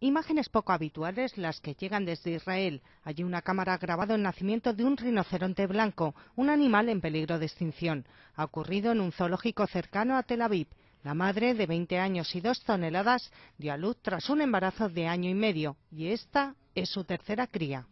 Imágenes poco habituales las que llegan desde Israel. Allí una cámara ha grabado el nacimiento de un rinoceronte blanco, un animal en peligro de extinción. Ha ocurrido en un zoológico cercano a Tel Aviv. La madre, de 20 años y dos toneladas, dio a luz tras un embarazo de año y medio, y esta es su tercera cría.